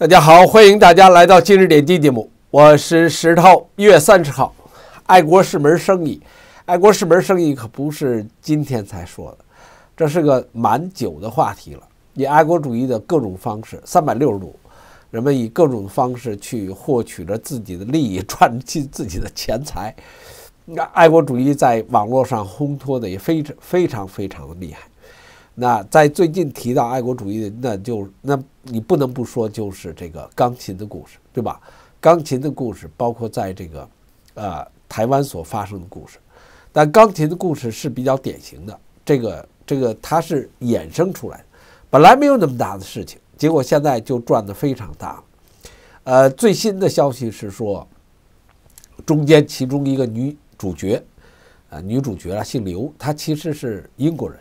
大家好，欢迎大家来到今日点滴节目，我是石涛。一月三十号，爱国是门生意，爱国是门生意可不是今天才说的，这是个蛮久的话题了。以爱国主义的各种方式，三百六十度，人们以各种方式去获取着自己的利益，赚进自己的钱财。那爱国主义在网络上烘托的也非常非常非常的厉害。那在最近提到爱国主义的，那就那你不能不说就是这个钢琴的故事，对吧？钢琴的故事包括在这个，呃，台湾所发生的故事，但钢琴的故事是比较典型的。这个这个它是衍生出来的，本来没有那么大的事情，结果现在就转的非常大了。呃，最新的消息是说，中间其中一个女主角，啊，女主角啊，姓刘，她其实是英国人。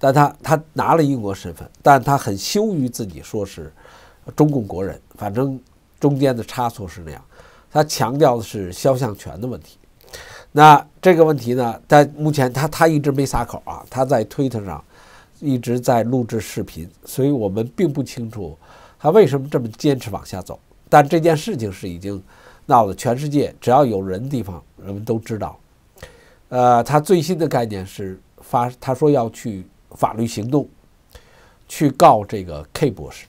但他他拿了英国身份，但他很羞于自己说是中共国人，反正中间的差错是那样。他强调的是肖像权的问题。那这个问题呢，在目前他他一直没撒口啊，他在推特上一直在录制视频，所以我们并不清楚他为什么这么坚持往下走。但这件事情是已经闹得全世界，只要有人的地方，人们都知道。呃，他最新的概念是发，他说要去。法律行动，去告这个 K 博士，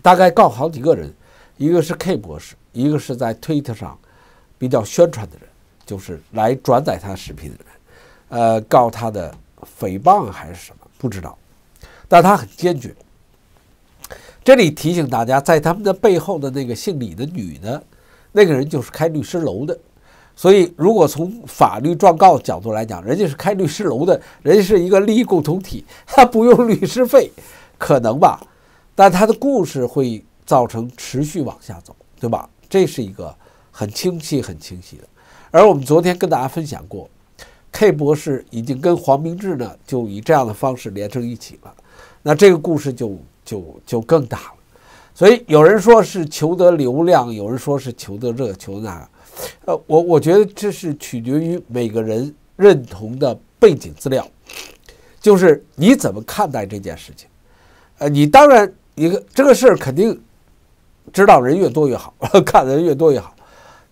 大概告好几个人，一个是 K 博士，一个是在 Twitter 上比较宣传的人，就是来转载他视频的人，呃，告他的诽谤还是什么，不知道，但他很坚决。这里提醒大家，在他们的背后的那个姓李的女的，那个人就是开律师楼的。所以，如果从法律状告角度来讲，人家是开律师楼的，人家是一个利益共同体，他不用律师费，可能吧？但他的故事会造成持续往下走，对吧？这是一个很清晰、很清晰的。而我们昨天跟大家分享过，K 博士已经跟黄明志呢，就以这样的方式连成一起了。那这个故事就就就更大了。所以有人说是求得流量，有人说是求得这、求那。呃，我我觉得这是取决于每个人认同的背景资料，就是你怎么看待这件事情。呃，你当然一个这个事儿肯定知道人越多越好，看的人越多越好。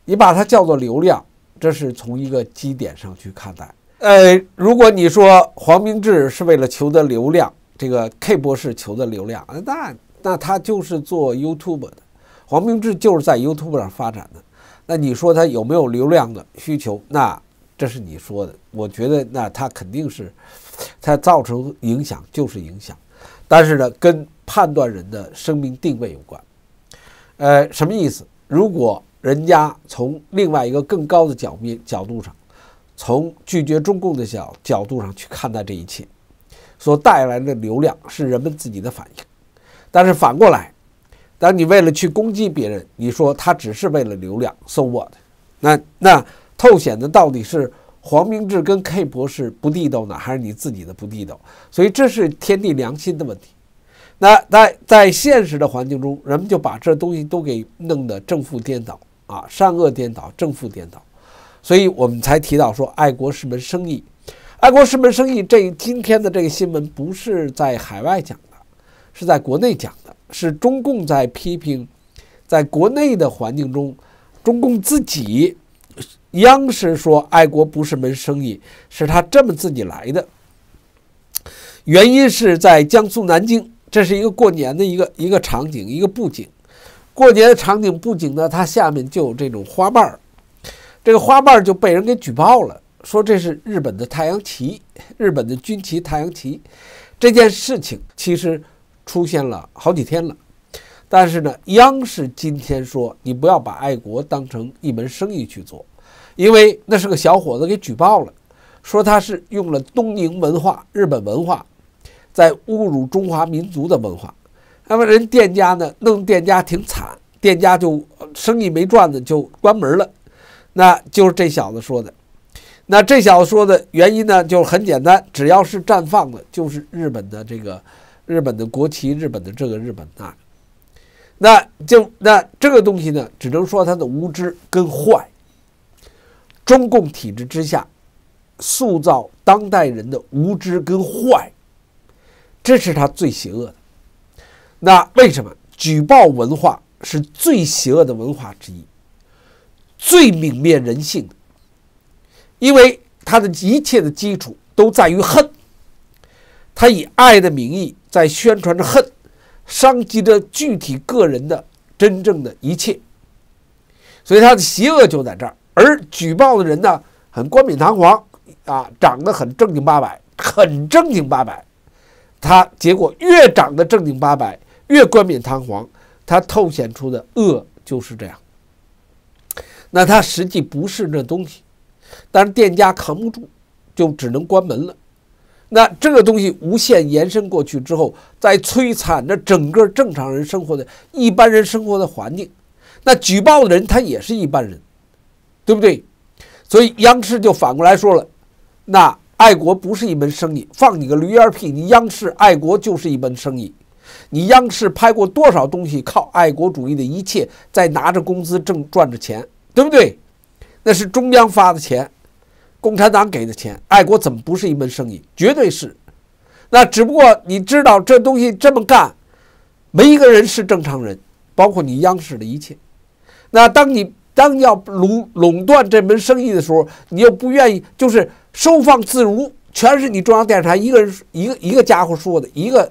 你把它叫做流量，这是从一个基点上去看待。呃，如果你说黄明志是为了求得流量，这个 K 博士求的流量，那那他就是做 YouTube 的，黄明志就是在 YouTube 上发展的。那你说他有没有流量的需求？那这是你说的，我觉得那他肯定是，他造成影响就是影响，但是呢，跟判断人的生命定位有关。呃，什么意思？如果人家从另外一个更高的角面角度上，从拒绝中共的角角度上去看待这一切，所带来的流量是人们自己的反应。但是反过来。当你为了去攻击别人，你说他只是为了流量，so what？那那透显的到底是黄明志跟 K 博士不地道呢，还是你自己的不地道？所以这是天地良心的问题。那在在现实的环境中，人们就把这东西都给弄得正负颠倒啊，善恶颠倒，正负颠倒。所以我们才提到说，爱国是门生意，爱国是门生意。这今天的这个新闻不是在海外讲。是在国内讲的，是中共在批评，在国内的环境中，中共自己，央视说爱国不是门生意，是他这么自己来的。原因是在江苏南京，这是一个过年的一个一个场景一个布景，过年的场景布景呢，它下面就有这种花瓣儿，这个花瓣儿就被人给举报了，说这是日本的太阳旗，日本的军旗太阳旗，这件事情其实。出现了好几天了，但是呢，央视今天说你不要把爱国当成一门生意去做，因为那是个小伙子给举报了，说他是用了东瀛文化、日本文化，在侮辱中华民族的文化。那么人店家呢，弄店家挺惨，店家就生意没赚的就关门了。那就是这小子说的。那这小子说的原因呢，就很简单，只要是绽放的，就是日本的这个。日本的国旗，日本的这个日本那，个，那就那这个东西呢，只能说他的无知跟坏。中共体制之下，塑造当代人的无知跟坏，这是他最邪恶的。那为什么举报文化是最邪恶的文化之一，最泯灭人性的？因为他的一切的基础都在于恨。他以爱的名义在宣传着恨，伤及着具体个人的真正的一切，所以他的邪恶就在这儿。而举报的人呢，很冠冕堂皇啊，长得很正经八百，很正经八百。他结果越长得正经八百，越冠冕堂皇，他透显出的恶就是这样。那他实际不是那东西，但是店家扛不住，就只能关门了。那这个东西无限延伸过去之后，在摧残着整个正常人生活的、一般人生活的环境。那举报的人他也是一般人，对不对？所以央视就反过来说了：，那爱国不是一门生意，放你个驴儿屁！你央视爱国就是一门生意。你央视拍过多少东西，靠爱国主义的一切，在拿着工资挣赚着钱，对不对？那是中央发的钱。共产党给的钱，爱国怎么不是一门生意？绝对是。那只不过你知道这东西这么干，没一个人是正常人，包括你央视的一切。那当你当要垄垄断这门生意的时候，你又不愿意，就是收放自如，全是你中央电视台一个人一个一个家伙说的一个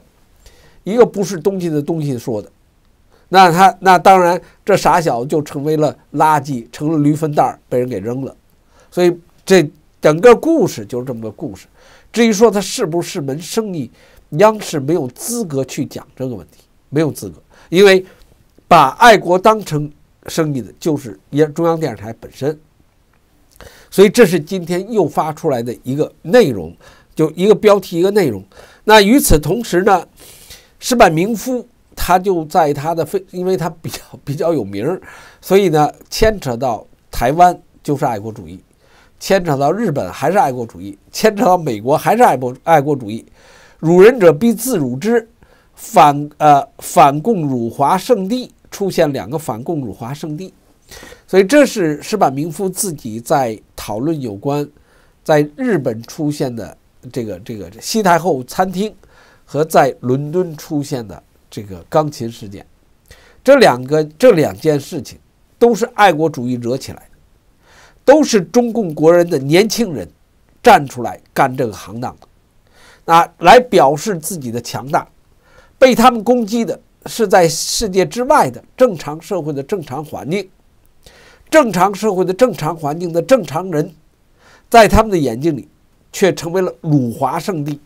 一个不是东西的东西说的。那他那当然，这傻小子就成为了垃圾，成了驴粪蛋儿，被人给扔了。所以这。整个故事就是这么个故事，至于说它是不是门生意，央视没有资格去讲这个问题，没有资格，因为把爱国当成生意的，就是央中央电视台本身。所以这是今天又发出来的一个内容，就一个标题，一个内容。那与此同时呢，石败明夫他就在他的非，因为他比较比较有名儿，所以呢牵扯到台湾就是爱国主义。牵扯到日本还是爱国主义，牵扯到美国还是爱国爱国主义，辱人者必自辱之，反呃反共辱华圣地出现两个反共辱华圣地，所以这是石坂明夫自己在讨论有关在日本出现的这个这个西太后餐厅和在伦敦出现的这个钢琴事件，这两个这两件事情都是爱国主义惹起来。都是中共国人的年轻人站出来干这个行当，那来表示自己的强大。被他们攻击的是在世界之外的正常社会的正常环境，正常社会的正常环境的正常人，在他们的眼睛里却成为了辱华圣地。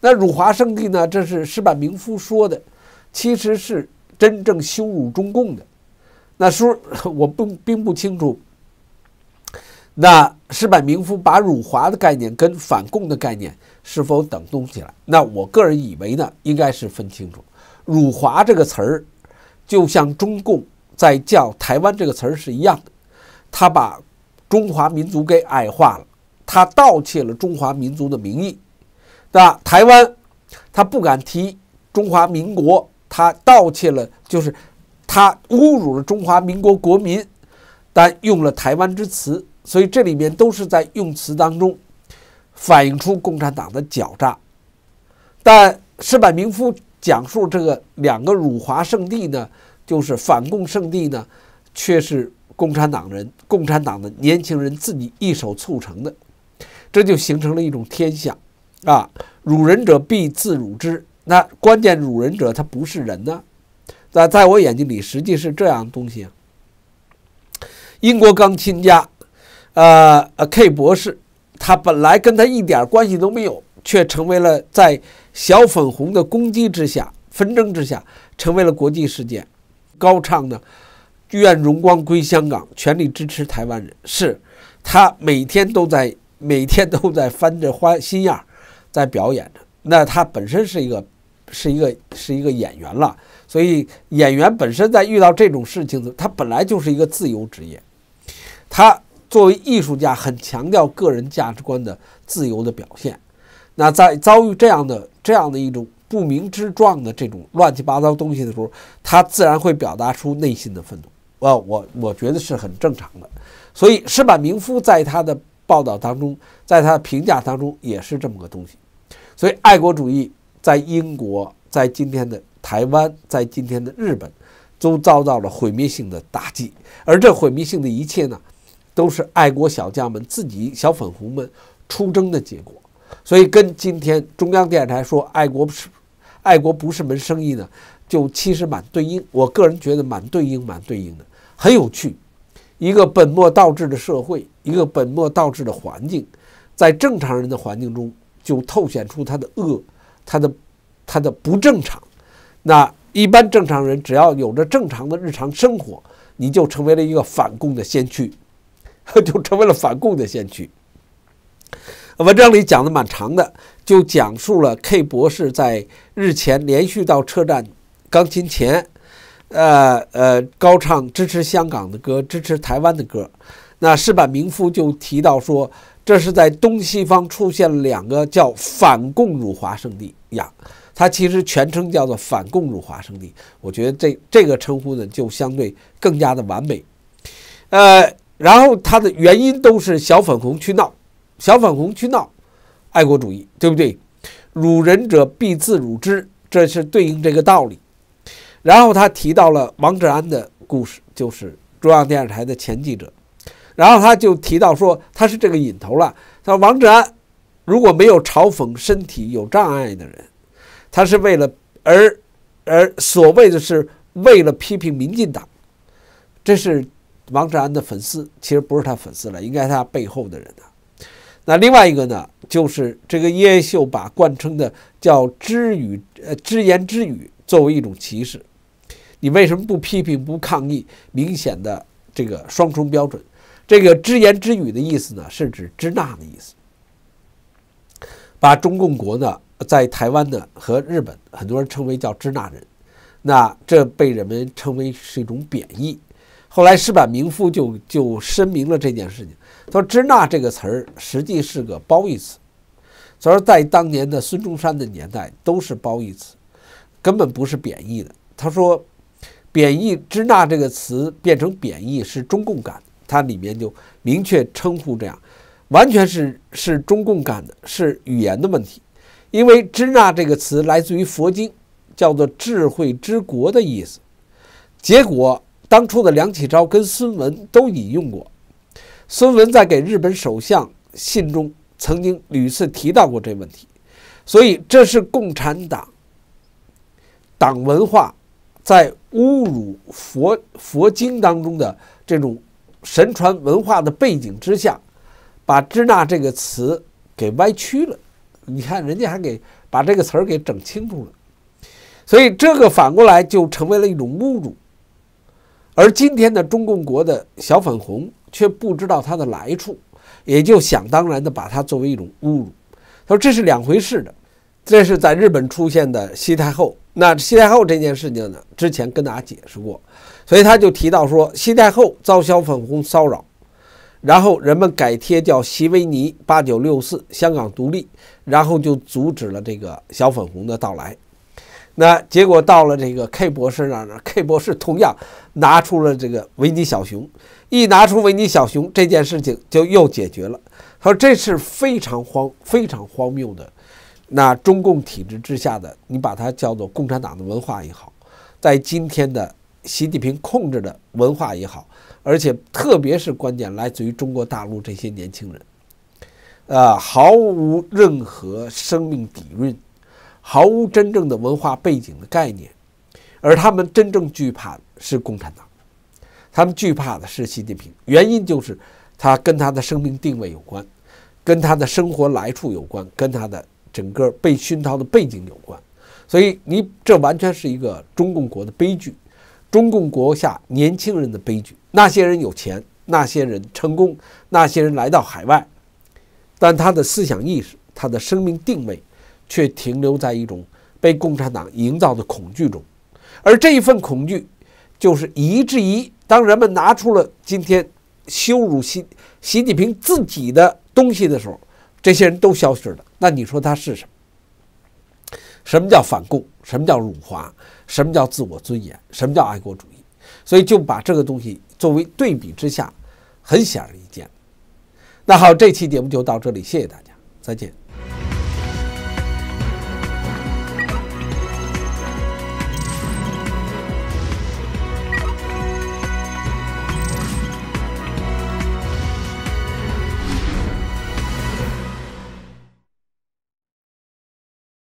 那辱华圣地呢？这是石板明夫说的，其实是真正羞辱中共的。那叔，我不并不清楚。那石板明夫把辱华的概念跟反共的概念是否等同起来？那我个人以为呢，应该是分清楚。辱华这个词儿，就像中共在叫台湾这个词儿是一样的，他把中华民族给矮化了，他盗窃了中华民族的名义。那台湾，他不敢提中华民国，他盗窃了，就是他侮辱了中华民国国民，但用了台湾之词。所以这里面都是在用词当中反映出共产党的狡诈，但石板明夫讲述这个两个辱华圣地呢，就是反共圣地呢，却是共产党人、共产党的年轻人自己一手促成的，这就形成了一种天象啊！辱人者必自辱之。那关键辱人者他不是人呢？那在我眼睛里，实际是这样东西：英国钢琴家。呃呃，K 博士，他本来跟他一点关系都没有，却成为了在小粉红的攻击之下、纷争之下，成为了国际事件。高唱呢，愿荣光归香港，全力支持台湾人。是他每天都在每天都在翻着花心样，在表演着。那他本身是一个是一个是一个演员了，所以演员本身在遇到这种事情，他本来就是一个自由职业，他。作为艺术家，很强调个人价值观的自由的表现。那在遭遇这样的这样的一种不明之状的这种乱七八糟东西的时候，他自然会表达出内心的愤怒。呃，我我觉得是很正常的。所以石坂明夫在他的报道当中，在他的评价当中也是这么个东西。所以爱国主义在英国，在今天的台湾，在今天的日本，都遭到了毁灭性的打击。而这毁灭性的一切呢？都是爱国小将们自己小粉红们出征的结果，所以跟今天中央电视台说爱国不是爱国不是门生意呢，就其实蛮对应。我个人觉得蛮对应蛮对应的很有趣。一个本末倒置的社会，一个本末倒置的环境，在正常人的环境中就凸显出他的恶，他的他的不正常。那一般正常人只要有着正常的日常生活，你就成为了一个反共的先驱。就成为了反共的先驱。文章里讲的蛮长的，就讲述了 K 博士在日前连续到车站钢琴前，呃呃，高唱支持香港的歌，支持台湾的歌。那石坂明夫就提到说，这是在东西方出现两个叫“反共辱华圣地”呀。它其实全称叫做“反共辱华圣地”，我觉得这这个称呼呢，就相对更加的完美。呃。然后他的原因都是小粉红去闹，小粉红去闹，爱国主义，对不对？辱人者必自辱之，这是对应这个道理。然后他提到了王志安的故事，就是中央电视台的前记者。然后他就提到说，他是这个引头了。他说，王志安如果没有嘲讽身体有障碍的人，他是为了而而所谓的是为了批评民进党，这是。王志安的粉丝其实不是他粉丝了，应该他背后的人呐。那另外一个呢，就是这个叶秀把惯称的叫“知语”呃“知言知语”作为一种歧视，你为什么不批评不抗议？明显的这个双重标准。这个“知言知语”的意思呢，是指“支那”的意思，把中共国呢在台湾的和日本很多人称为叫“支那人”，那这被人们称为是一种贬义。后来，石板明夫就就声明了这件事情，他说“支那”这个词儿实际是个褒义词，所以在当年的孙中山的年代都是褒义词，根本不是贬义的。他说，贬义“支那”这个词变成贬义是中共干的，它里面就明确称呼这样，完全是是中共干的，是语言的问题，因为“支那”这个词来自于佛经，叫做“智慧之国”的意思，结果。当初的梁启超跟孙文都引用过，孙文在给日本首相信中曾经屡次提到过这问题，所以这是共产党党文化在侮辱佛佛经当中的这种神传文化的背景之下，把“支那”这个词给歪曲了。你看人家还给把这个词儿给整清楚了，所以这个反过来就成为了一种侮辱。而今天的中共国的小粉红却不知道它的来处，也就想当然的把它作为一种侮辱。他说这是两回事的，这是在日本出现的西太后。那西太后这件事情呢，之前跟大家解释过，所以他就提到说西太后遭小粉红骚扰，然后人们改贴叫席维尼八九六四香港独立，然后就阻止了这个小粉红的到来。那结果到了这个 K 博士那儿，K 博士同样拿出了这个维尼小熊，一拿出维尼小熊，这件事情就又解决了。他说这是非常荒、非常荒谬的。那中共体制之下的，你把它叫做共产党的文化也好，在今天的习近平控制的文化也好，而且特别是关键来自于中国大陆这些年轻人，呃，毫无任何生命底蕴。毫无真正的文化背景的概念，而他们真正惧怕的是共产党，他们惧怕的是习近平，原因就是他跟他的生命定位有关，跟他的生活来处有关，跟他的整个被熏陶的背景有关。所以，你这完全是一个中共国的悲剧，中共国下年轻人的悲剧。那些人有钱，那些人成功，那些人来到海外，但他的思想意识，他的生命定位。却停留在一种被共产党营造的恐惧中，而这一份恐惧，就是以一于当人们拿出了今天羞辱习习近平自己的东西的时候，这些人都消失了。那你说他是什么？什么叫反共？什么叫辱华？什么叫自我尊严？什么叫爱国主义？所以就把这个东西作为对比之下，很显而易见。那好，这期节目就到这里，谢谢大家，再见。